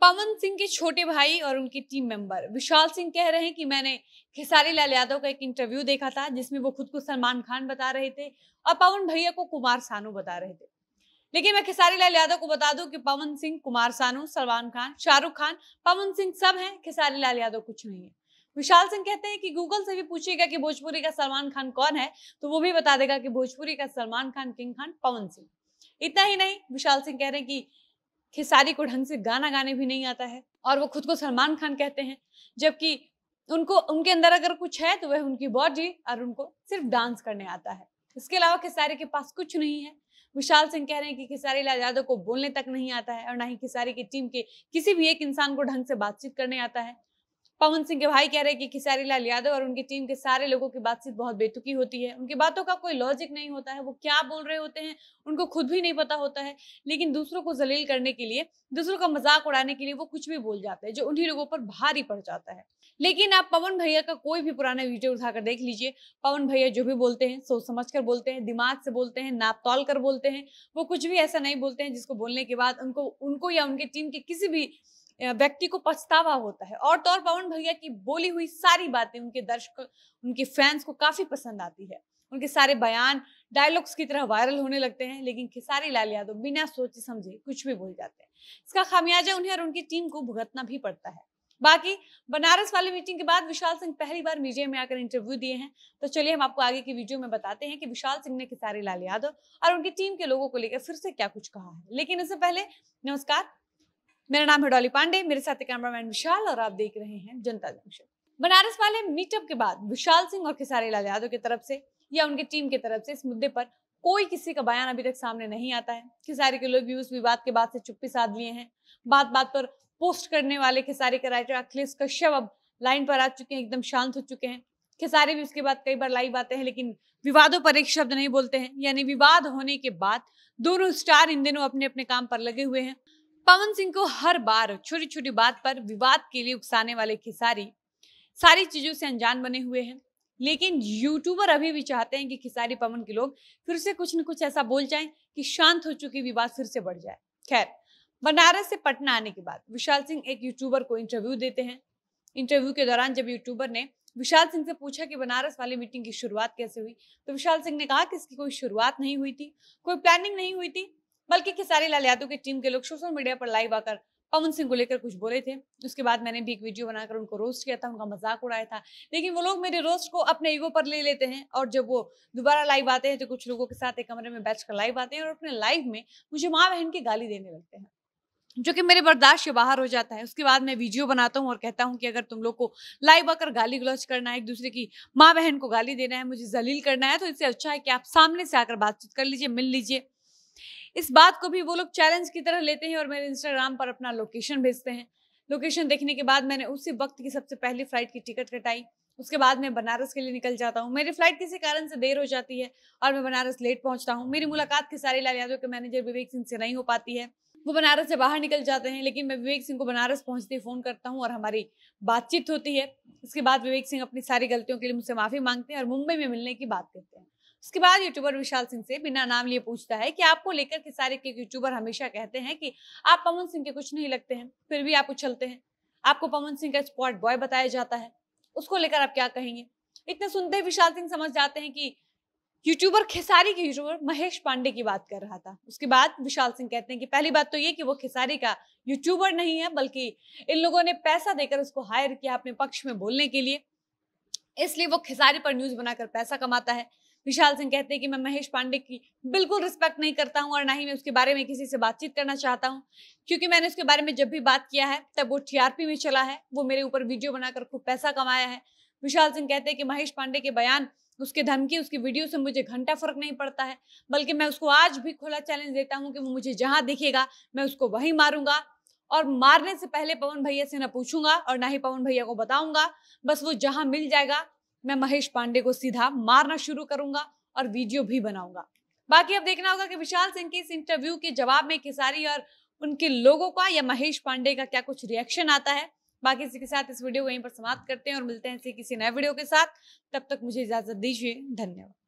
पवन सिंह के छोटे भाई और उनके टीम मेंबर विशाल सिंह कह रहे हैं कि मैंने खेसारी लाल यादव का एक इंटरव्यू देखा था जिसमें वो खुद को सलमान खान बता रहे थे और पवन भैया को कुमार सानू बता रहे थे लेकिन मैं खेसारी लाल यादव को बता दूं कि पवन सिंह कुमार सानू सलमान खान शाहरुख खान पवन सिंह सब हैं खेसारी लाल यादव कुछ नहीं है विशाल सिंह कहते हैं कि गूगल से भी पूछेगा कि भोजपुरी का सलमान खान कौन है तो वो भी बता देगा कि भोजपुरी का सलमान खान किंग खान पवन सिंह इतना ही नहीं विशाल सिंह कह रहे हैं कि खेसारी को ढंग से गाना गाने भी नहीं आता है और वो खुद को सलमान खान कहते हैं जबकि उनको उनके अंदर अगर कुछ है तो वह उनकी बॉडी और उनको सिर्फ डांस करने आता है इसके अलावा खेसारी के पास कुछ नहीं है विशाल सिंह कह रहे हैं कि खेसारी लाल यादव को बोलने तक नहीं आता है और ना ही खेसारी की टीम के किसी भी एक इंसान को ढंग से बातचीत करने आता है पवन सिंह के भाई कह रहे हैं कि खिसारी लाल यादव और उनकी टीम के सारे लोगों की बातचीत बहुत बेतुकी होती है उनकी बातों का कोई लॉजिक नहीं होता है वो क्या बोल रहे होते हैं उनको खुद भी नहीं पता होता है लेकिन दूसरों को जलील करने के लिए दूसरों का मजाक उड़ाने के लिए वो कुछ भी बोल जाते हैं जो उन्हीं लोगों पर भारी पड़ जाता है लेकिन आप पवन भैया का कोई भी पुराना वीडियो उठाकर देख लीजिए पवन भैया जो भी बोलते हैं सोच समझ कर बोलते हैं दिमाग से बोलते हैं नाप तोल कर बोलते हैं वो कुछ भी ऐसा नहीं बोलते हैं जिसको बोलने के बाद उनको उनको या उनके टीम के किसी भी व्यक्ति को पछतावा होता है और तौर पवन भैया की बोली हुई सारी बातें उनके दर्शक उनके फैंस को काफी पसंद आती है उनके सारे बयान डायलॉग्स की तरह वायरल होने लगते हैं लेकिन खेसारी लाल यादव बिना सोचे समझे कुछ भी बोल जाते हैं इसका खामियाजा उन्हें और उनकी टीम को भुगतना भी पड़ता है बाकी बनारस वाली मीटिंग के बाद विशाल सिंह पहली बार मीडिया में आकर इंटरव्यू दिए हैं तो चलिए हम आपको आगे की वीडियो में बताते हैं कि विशाल सिंह ने खेसारी लाल यादव और उनकी टीम के लोगों को लेकर फिर से क्या कुछ कहा है लेकिन इससे पहले नमस्कार मेरा नाम है डॉली पांडे मेरे साथ कैमरामैन विशाल और आप देख रहे हैं जनता जंक्शन बनारस वाले मीटअप के बाद विशाल सिंह और खेसारी लाल यादव की तरफ से या उनकी टीम की तरफ से इस मुद्दे पर कोई किसी का बयान अभी तक सामने नहीं आता है खेसारी के लोग भी उस विवाद के बाद से चुप्पी साध लिए हैं बात बात पर पोस्ट करने वाले खेसारी के राइटर अखिलेश कश्यप अब लाइन पर आ चुके हैं एकदम शांत हो चुके हैं खेसारी भी उसके बाद कई बार लाइव आते हैं लेकिन विवादों पर एक शब्द नहीं बोलते हैं यानी विवाद होने के बाद दोनों स्टार इन दिनों अपने अपने काम पर लगे हुए हैं पवन सिंह को हर बार छोटी छोटी बात पर विवाद के लिए उकसाने वाले खिसारी सारी चीजों से अनजान बने हुए हैं लेकिन यूट्यूबर अभी भी चाहते हैं कि खिसारी पवन के लोग फिर से कुछ न कुछ ऐसा बोल जाएं कि शांत हो चुकी विवाद फिर से बढ़ जाए खैर बनारस से पटना आने के बाद विशाल सिंह एक यूट्यूबर को इंटरव्यू देते हैं इंटरव्यू के दौरान जब यूट्यूबर ने विशाल सिंह से पूछा कि बनारस वाली मीटिंग की शुरुआत कैसे हुई तो विशाल सिंह ने कहा कि इसकी कोई शुरुआत नहीं हुई थी कोई प्लानिंग नहीं हुई थी बल्कि खेसारी लाल यादव की टीम के लोग सोशल मीडिया पर लाइव आकर पवन सिंह को लेकर कुछ बोले थे उसके बाद मैंने भी एक वीडियो बनाकर उनको रोस्ट किया था उनका मजाक उड़ाया था लेकिन वो लोग मेरे रोस्ट को अपने ईगो पर ले लेते हैं और जब वो दोबारा लाइव आते हैं तो कुछ लोगों के साथ एक कमरे में बैठ कर लाइव आते हैं और अपने लाइव में मुझे माँ बहन की गाली देने लगते हैं जो कि मेरे बर्दाश्त से बाहर हो जाता है उसके बाद मैं वीडियो बनाता हूँ और कहता हूँ कि अगर तुम लोग को लाइव आकर गाली गलौज करना है एक दूसरे की माँ बहन को गाली देना है मुझे जलील करना है तो इससे अच्छा है कि आप सामने से आकर बातचीत कर लीजिए मिल लीजिए इस बात को भी वो लोग चैलेंज की तरह लेते हैं और मेरे इंस्टाग्राम पर अपना लोकेशन भेजते हैं लोकेशन देखने के बाद मैंने उसी वक्त की सबसे पहली फ्लाइट की टिकट कटाई उसके बाद मैं बनारस के लिए निकल जाता हूँ मेरी फ्लाइट किसी कारण से देर हो जाती है और मैं बनारस लेट पहुँचता हूँ मेरी मुलाकात खेसारी लाल यादव के मैनेजर विवेक सिंह से नहीं हो पाती है वो बनारस से बाहर निकल जाते हैं लेकिन मैं विवेक सिंह को बनारस पहुंचते ही फ़ोन करता हूँ और हमारी बातचीत होती है उसके बाद विवेक सिंह अपनी सारी गलतियों के लिए मुझसे माफ़ी मांगते हैं और मुंबई में मिलने की बात करते हैं उसके बाद यूट्यूबर विशाल सिंह से बिना नाम लिए पूछता है कि आपको लेकर के सारे के यूट्यूबर हमेशा कहते हैं कि आप पवन सिंह के कुछ नहीं लगते हैं फिर भी आप उछलते हैं आपको पवन सिंह का स्पॉट बॉय बताया जाता है उसको लेकर आप क्या कहेंगे इतने सुनते ही विशाल सिंह समझ जाते हैं कि यूट्यूबर खेसारी के यूट्यूबर महेश पांडे की बात कर रहा था उसके बाद विशाल सिंह कहते हैं कि पहली बात तो ये कि वो खेसारी का यूट्यूबर नहीं है बल्कि इन लोगों ने पैसा देकर उसको हायर किया अपने पक्ष में बोलने के लिए इसलिए वो खेसारी पर न्यूज बनाकर पैसा कमाता है विशाल सिंह कहते हैं कि मैं महेश पांडे की बिल्कुल रिस्पेक्ट नहीं करता हूँ और ना ही मैं उसके बारे में किसी से बातचीत करना चाहता हूँ क्योंकि मैंने उसके बारे में जब भी बात किया है तब वो टीआरपी में चला है वो मेरे ऊपर वीडियो बनाकर खूब पैसा कमाया है विशाल सिंह कहते हैं कि महेश पांडे के बयान उसके धमकी उसकी वीडियो से मुझे घंटा फर्क नहीं पड़ता है बल्कि मैं उसको आज भी खुला चैलेंज देता हूँ कि वो मुझे जहाँ दिखेगा मैं उसको वहीं मारूंगा और मारने से पहले पवन भैया से ना पूछूंगा और ना ही पवन भैया को बताऊंगा बस वो जहां मिल जाएगा मैं महेश पांडे को सीधा मारना शुरू करूंगा और वीडियो भी बनाऊंगा बाकी अब देखना होगा कि विशाल सिंह के इस इंटरव्यू के जवाब में खिसारी और उनके लोगों का या महेश पांडे का क्या कुछ रिएक्शन आता है बाकी इसी के साथ इस वीडियो को यहीं पर समाप्त करते हैं और मिलते हैं इसी किसी नए वीडियो के साथ तब तक मुझे इजाजत दीजिए धन्यवाद